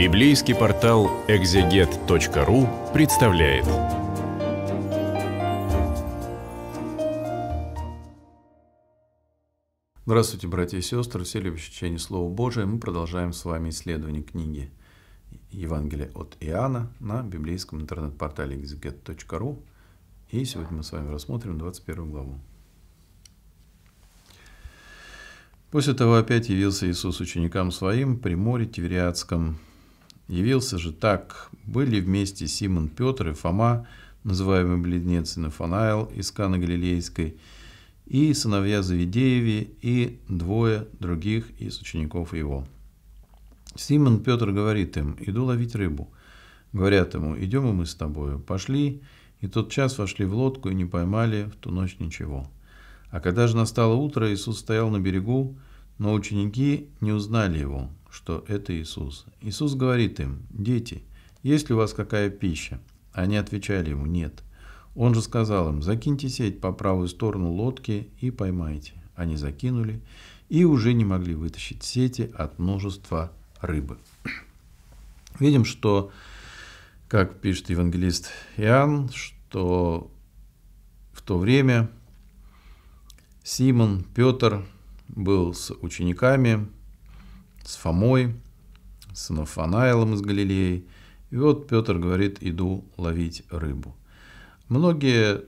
Библейский портал экзегет.ру представляет. Здравствуйте, братья и сестры, все любящие чтение Слова Божия. Мы продолжаем с вами исследование книги Евангелия от Иоанна на библейском интернет-портале exeget.ru. И сегодня мы с вами рассмотрим 21 главу. После того опять явился Иисус ученикам своим при море Тивериадском, Явился же так. Были вместе Симон Петр и Фома, называемый бледнец и из Каны Галилейской, и сыновья Завидееви, и двое других из учеников его. Симон Петр говорит им, иду ловить рыбу. Говорят ему, идем и мы с тобою. Пошли, и тот час вошли в лодку и не поймали в ту ночь ничего. А когда же настало утро, Иисус стоял на берегу, но ученики не узнали его что это Иисус. Иисус говорит им, «Дети, есть ли у вас какая пища?» Они отвечали ему, «Нет». Он же сказал им, «Закиньте сеть по правую сторону лодки и поймайте». Они закинули и уже не могли вытащить сети от множества рыбы. Видим, что, как пишет евангелист Иоанн, что в то время Симон, Петр был с учениками, с Фомой, с Нафанаилом из Галилеи. И вот Петр говорит, иду ловить рыбу. Многие,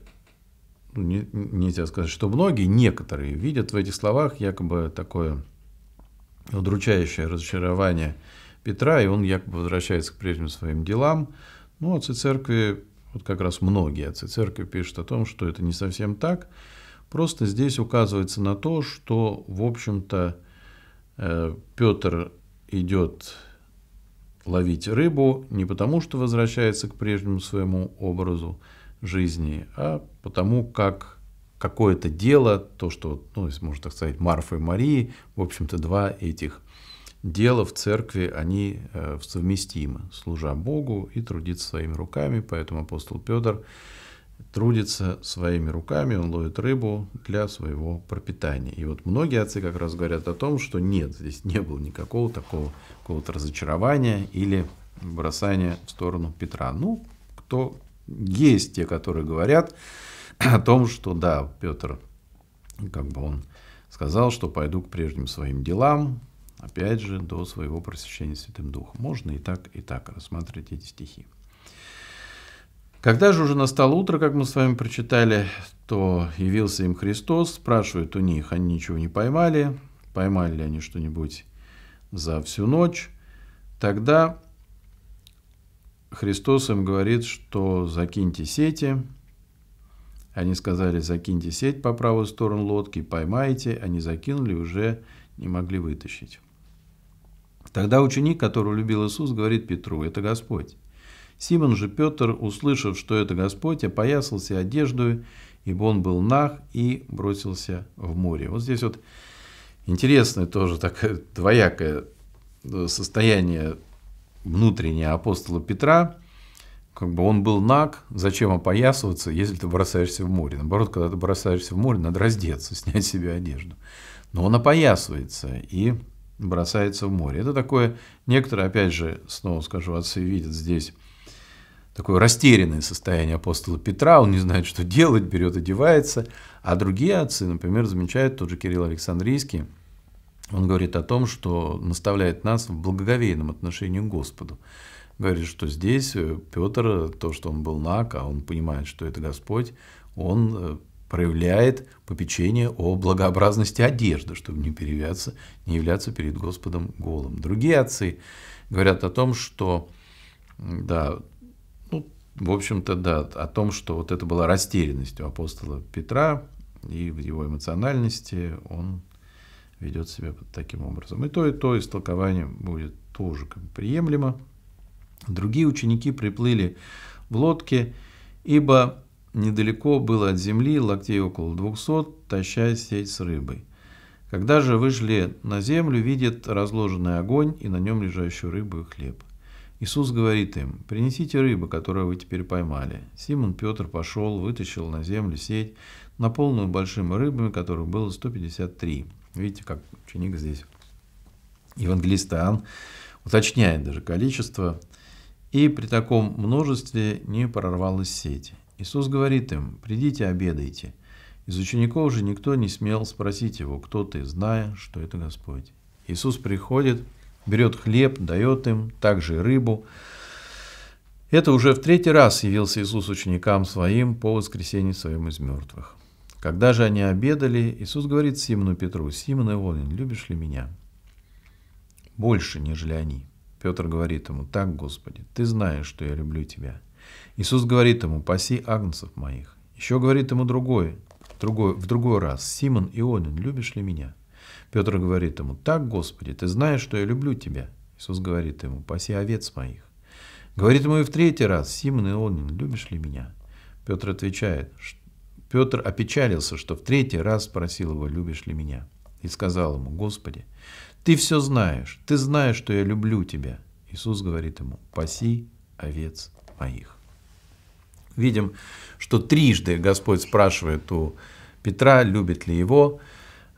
ну, нельзя сказать, что многие, некоторые видят в этих словах якобы такое удручающее разочарование Петра, и он якобы возвращается к прежним своим делам. Ну, а отцы церкви, вот как раз многие отцы церкви пишут о том, что это не совсем так. Просто здесь указывается на то, что, в общем-то, Э, Петр идет ловить рыбу не потому, что возвращается к прежнему своему образу жизни, а потому как какое-то дело, то, что, ну, если можно так сказать, Марфа и Марии, в общем-то, два этих дела в церкви, они э, совместимы, служа Богу и трудиться своими руками, поэтому апостол Петр трудится своими руками, он ловит рыбу для своего пропитания. И вот многие отцы как раз говорят о том, что нет, здесь не было никакого такого какого-то разочарования или бросания в сторону Петра. Ну, кто есть те, которые говорят о том, что да, Петр, как бы он сказал, что пойду к прежним своим делам, опять же, до своего просвещения Святым Духом. Можно и так, и так рассматривать эти стихи. Когда же уже настало утро, как мы с вами прочитали, то явился им Христос, спрашивает у них, они ничего не поймали, поймали ли они что-нибудь за всю ночь. Тогда Христос им говорит, что закиньте сети. Они сказали, закиньте сеть по правую сторону лодки, поймайте. Они закинули, уже не могли вытащить. Тогда ученик, которого любил Иисус, говорит Петру, это Господь. Симон же Петр, услышав, что это Господь, опоясался одеждою, ибо он был нах, и бросился в море. Вот здесь вот интересное тоже такое двоякое э, состояние внутреннего апостола Петра. Как бы он был наг, зачем опоясываться, если ты бросаешься в море? Наоборот, когда ты бросаешься в море, надо раздеться, снять себе одежду. Но он опоясывается и бросается в море. Это такое, некоторое, опять же, снова скажу, отцы видят здесь такое растерянное состояние апостола Петра, он не знает, что делать, берет, одевается. А другие отцы, например, замечают тот же Кирилл Александрийский, он говорит о том, что наставляет нас в благоговейном отношении к Господу. Говорит, что здесь э, Петр, то, что он был наг, а он понимает, что это Господь, он э, проявляет попечение о благообразности одежды, чтобы не перевяться, не являться перед Господом голым. Другие отцы говорят о том, что да, в общем-то, да, о том, что вот это была растерянность у апостола Петра и в его эмоциональности он ведет себя таким образом. И то, и то истолкование будет тоже как бы приемлемо. Другие ученики приплыли в лодке, ибо недалеко было от земли, локтей около двухсот, тащая сеть с рыбой. Когда же вышли на землю, видят разложенный огонь и на нем лежащую рыбу и хлеб. Иисус говорит им, «Принесите рыбу, которую вы теперь поймали». Симон Петр пошел, вытащил на землю сеть, наполненную большими рыбами, которых было 153. Видите, как ученик здесь. Евангелист Иоанн уточняет даже количество. «И при таком множестве не прорвалась сеть». Иисус говорит им, «Придите, обедайте». Из учеников же никто не смел спросить его, кто ты, зная, что это Господь. Иисус приходит, берет хлеб, дает им, также и рыбу. Это уже в третий раз явился Иисус ученикам своим по воскресении своим из мертвых. Когда же они обедали, Иисус говорит Симону Петру, «Симон Ивонин, любишь ли меня?» Больше, нежели они. Петр говорит ему, «Так, Господи, ты знаешь, что я люблю тебя». Иисус говорит ему, «Паси агнцев моих». Еще говорит ему другой, другой, в другой раз, «Симон Ионин, любишь ли меня?» Петр говорит ему, «Так, Господи, ты знаешь, что я люблю тебя». Иисус говорит ему, «Паси овец моих». Говорит ему и в третий раз, «Симон и Ионин, любишь ли меня?» Петр отвечает, Петр опечалился, что в третий раз спросил его, «Любишь ли меня?» И сказал ему, «Господи, ты все знаешь, ты знаешь, что я люблю тебя». Иисус говорит ему, «Паси овец моих». Видим, что трижды Господь спрашивает у Петра, любит ли его,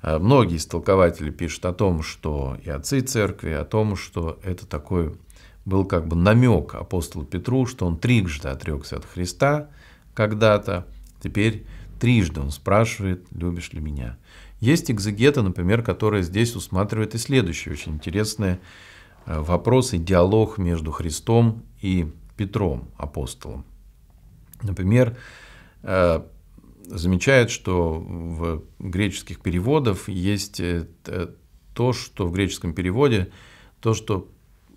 а многие истолкователи пишут о том, что и отцы церкви, о том, что это такой был как бы намек апостолу Петру, что он трижды отрекся от Христа когда-то, теперь трижды он спрашивает, любишь ли меня. Есть экзегеты, например, которые здесь усматривают и следующие очень интересные э, вопросы, диалог между Христом и Петром, апостолом. Например, э, замечает, что в греческих переводах есть э, то, что в греческом переводе, то, что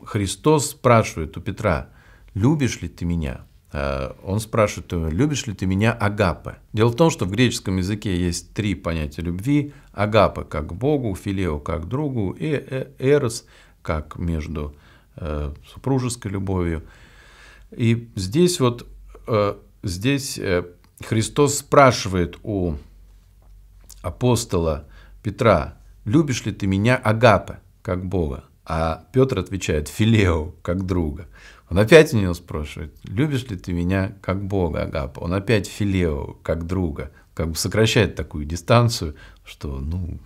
Христос спрашивает у Петра, любишь ли ты меня? А он спрашивает, любишь ли ты меня агапе? Дело в том, что в греческом языке есть три понятия любви. Агапе как Богу, филео как другу и э, эрос как между э, супружеской любовью. И здесь вот здесь Христос спрашивает у апостола Петра, любишь ли ты меня, Агапа, как Бога? А Петр отвечает, Филео, как друга. Он опять у него спрашивает, любишь ли ты меня, как Бога, Агапа? Он опять Филео, как друга. Как бы сокращает такую дистанцию, что, ну,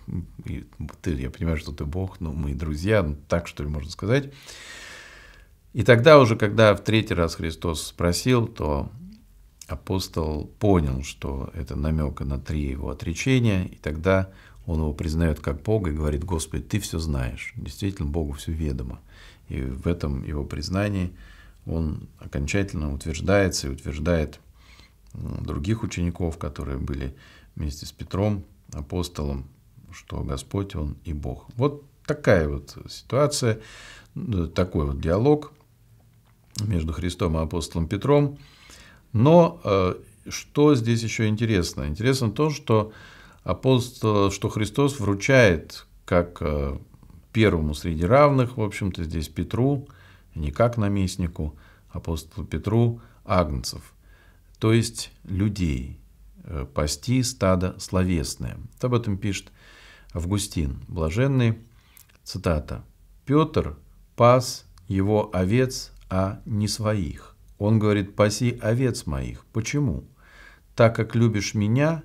ты, я понимаю, что ты Бог, но мы друзья, ну, так что ли можно сказать. И тогда уже, когда в третий раз Христос спросил, то апостол понял, что это намек на три его отречения, и тогда он его признает как Бога и говорит, Господи, Ты все знаешь. Действительно, Богу все ведомо. И в этом его признании он окончательно утверждается и утверждает других учеников, которые были вместе с Петром, апостолом, что Господь Он и Бог. Вот такая вот ситуация, такой вот диалог между Христом и апостолом Петром. Но э, что здесь еще интересно? Интересно то, что апостол, что Христос вручает как э, первому среди равных, в общем-то, здесь Петру, не как наместнику, апостолу Петру, агнцев, то есть людей, э, пасти стадо словесное. Вот об этом пишет Августин, блаженный, цитата, «Петр пас его овец, а не своих». Он говорит, паси овец моих. Почему? Так как любишь меня,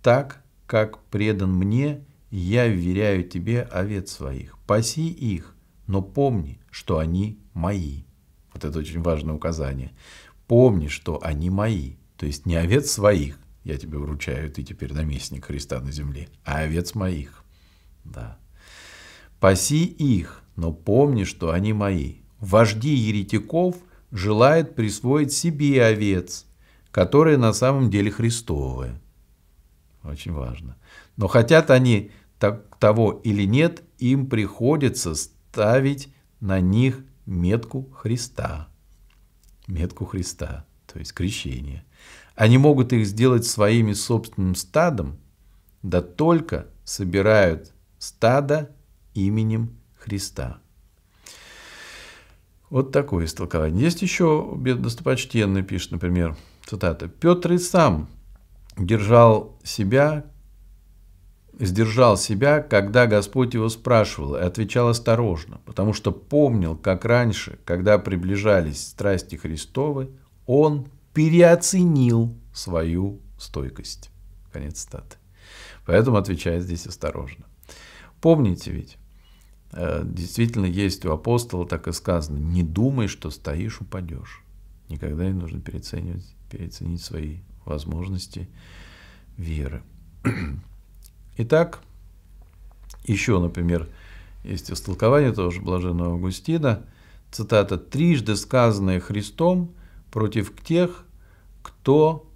так как предан мне, я вверяю тебе овец своих. Паси их, но помни, что они мои. Вот это очень важное указание. Помни, что они мои. То есть не овец своих, я тебе вручаю, ты теперь наместник Христа на земле, а овец моих. Да. Паси их, но помни, что они мои. Вожди еретиков – желает присвоить себе овец, которые на самом деле христовые. Очень важно. Но хотят они так, того или нет, им приходится ставить на них метку Христа. Метку Христа, то есть крещение. Они могут их сделать своими собственным стадом, да только собирают стадо именем Христа. Вот такое истолкование. Есть еще достопочтенный, пишет, например, цитата. «Петр и сам держал себя, сдержал себя, когда Господь его спрашивал, и отвечал осторожно, потому что помнил, как раньше, когда приближались страсти Христовы, он переоценил свою стойкость». Конец цитаты. Поэтому отвечает здесь осторожно. Помните ведь, Э, действительно есть у апостола, так и сказано, не думай, что стоишь, упадешь. Никогда не нужно переоценивать, переоценить свои возможности веры. Итак, еще, например, есть истолкование того же блаженного Августина, цитата, «трижды сказанное Христом против тех, кто,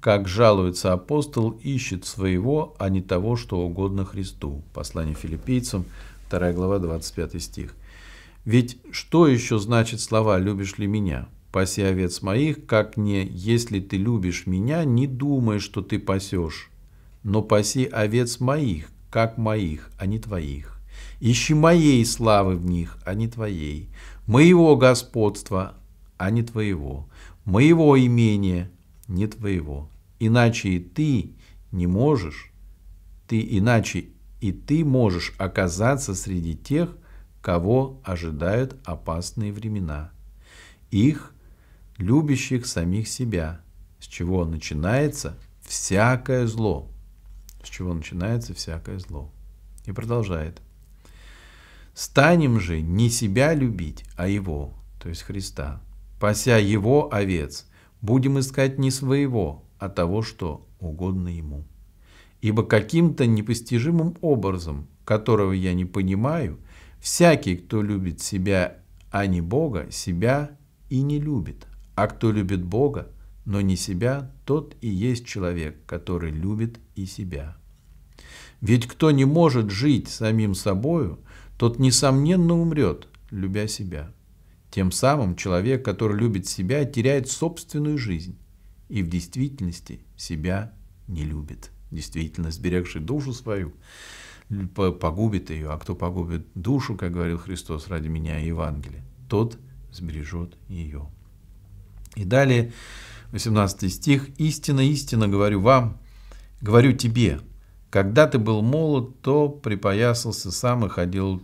как жалуется апостол, ищет своего, а не того, что угодно Христу». Послание филиппийцам – 2 глава, 25 стих. Ведь что еще значит слова «любишь ли меня»? «Паси овец моих, как не «если ты любишь меня, не думай, что ты пасешь, но паси овец моих, как моих, а не твоих. Ищи моей славы в них, а не твоей, моего господства, а не твоего, моего имения, не твоего. Иначе и ты не можешь, ты иначе и ты можешь оказаться среди тех, кого ожидают опасные времена. Их, любящих самих себя, с чего начинается всякое зло. С чего начинается всякое зло. И продолжает. Станем же не себя любить, а Его, то есть Христа. Пася Его овец, будем искать не своего, а того, что угодно Ему ибо каким-то непостижимым образом, которого я не понимаю, всякий, кто любит себя, а не Бога, себя и не любит. А кто любит Бога, но не себя, тот и есть человек, который любит и себя. Ведь кто не может жить самим собою, тот, несомненно, умрет, любя себя. Тем самым человек, который любит себя, теряет собственную жизнь и в действительности себя не любит действительно сберегший душу свою, погубит ее, а кто погубит душу, как говорил Христос ради меня и Евангелие, тот сбережет ее. И далее 18 стих. «Истина, истина говорю вам, говорю тебе, когда ты был молод, то припоясался сам и ходил,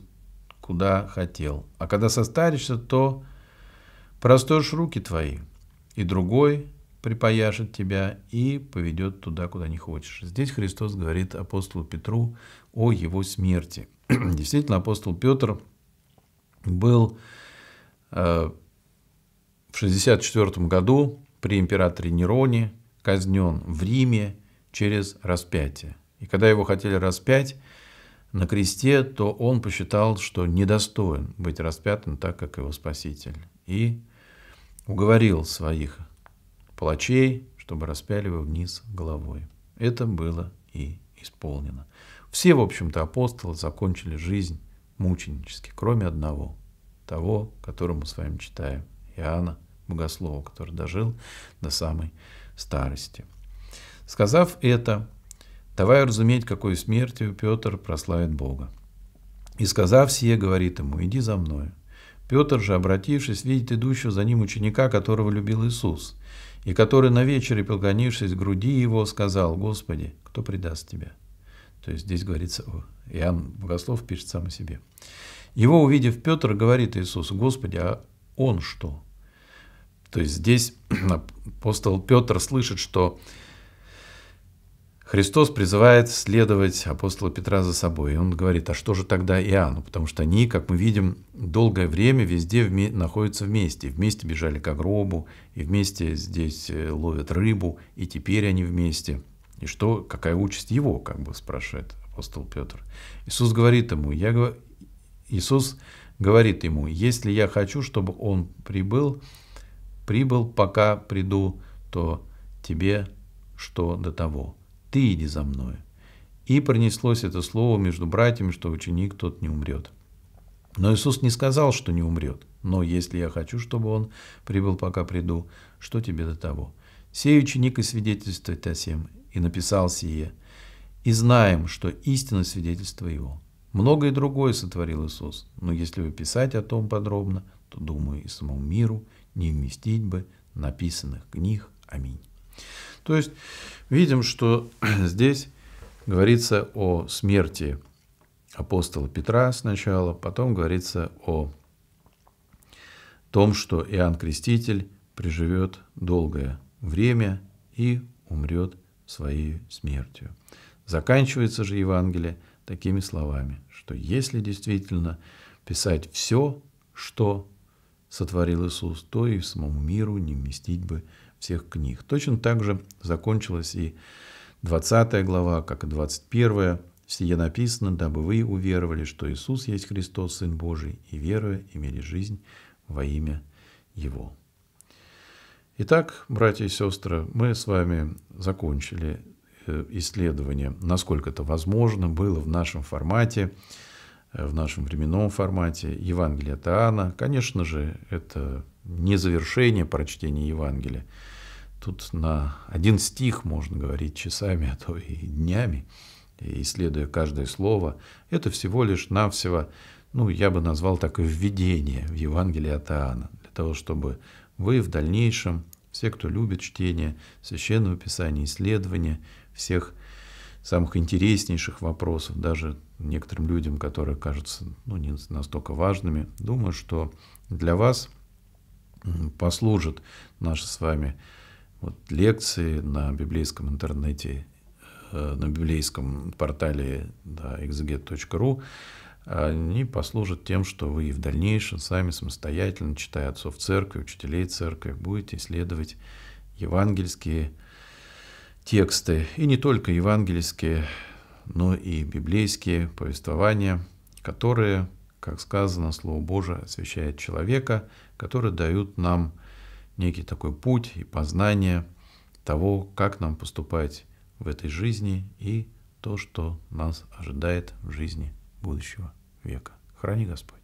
куда хотел. А когда состаришься, то простоишь руки твои, и другой припаяшет тебя и поведет туда, куда не хочешь. Здесь Христос говорит апостолу Петру о его смерти. Действительно, апостол Петр был э, в 64 году при императоре Нероне казнен в Риме через распятие. И когда его хотели распять на кресте, то он посчитал, что недостоин быть распятым так, как его Спаситель. И уговорил своих палачей, чтобы распяли его вниз головой. Это было и исполнено. Все, в общем-то, апостолы закончили жизнь мученически, кроме одного, того, которому с вами читаем, Иоанна Богослова, который дожил до самой старости. Сказав это, давая разуметь, какой смертью Петр прославит Бога. И сказав сие, говорит ему, иди за мною. Петр же, обратившись, видит идущего за ним ученика, которого любил Иисус, и который на вечере, поклонившись груди его, сказал, «Господи, кто предаст тебя?» То есть здесь говорится, Иоанн Богослов пишет сам о себе. Его, увидев Петр, говорит Иисус «Господи, а он что?» То есть здесь апостол Петр слышит, что Христос призывает следовать апостола Петра за собой. И он говорит, а что же тогда Иоанну? Потому что они, как мы видим, долгое время везде вме- находятся вместе. Вместе бежали к гробу, и вместе здесь э, ловят рыбу, и теперь они вместе. И что, какая участь его, как бы спрашивает апостол Петр. Иисус говорит ему, я, Иисус говорит ему, если я хочу, чтобы он прибыл, прибыл, пока приду, то тебе что до того? ты иди за мною. И пронеслось это слово между братьями, что ученик тот не умрет. Но Иисус не сказал, что не умрет. Но если я хочу, чтобы он прибыл, пока приду, что тебе до того? Сей ученик и свидетельствует о сем, и написал сие, и знаем, что истина свидетельство его. Многое другое сотворил Иисус, но если вы писать о том подробно, то, думаю, и самому миру не вместить бы написанных книг. Аминь. То есть видим, что здесь говорится о смерти апостола Петра сначала, потом говорится о том, что Иоанн Креститель приживет долгое время и умрет своей смертью. Заканчивается же Евангелие такими словами, что если действительно писать все, что сотворил Иисус, то и самому миру не вместить бы всех книг. Точно так же закончилась и 20 глава, как и 21. Сие написано, дабы вы уверовали, что Иисус есть Христос, Сын Божий, и веруя имели жизнь во имя Его. Итак, братья и сестры, мы с вами закончили э, исследование, насколько это возможно было в нашем формате, э, в нашем временном формате Евангелия Таана. Конечно же, это незавершение прочтения Евангелия. Тут на один стих можно говорить часами, а то и днями, исследуя каждое слово. Это всего лишь навсего, ну, я бы назвал так, и введение в Евангелие от Иоанна, для того, чтобы вы в дальнейшем, все, кто любит чтение, священного писания, исследования всех самых интереснейших вопросов, даже некоторым людям, которые кажутся ну, не настолько важными, думаю, что для вас – послужат наши с вами вот лекции на библейском интернете, э, на библейском портале да, exeget.ru, они послужат тем, что вы и в дальнейшем сами самостоятельно, читая отцов церкви, учителей церкви, будете исследовать евангельские тексты, и не только евангельские, но и библейские повествования, которые как сказано, Слово Божие освящает человека, который дают нам некий такой путь и познание того, как нам поступать в этой жизни и то, что нас ожидает в жизни будущего века. Храни Господь.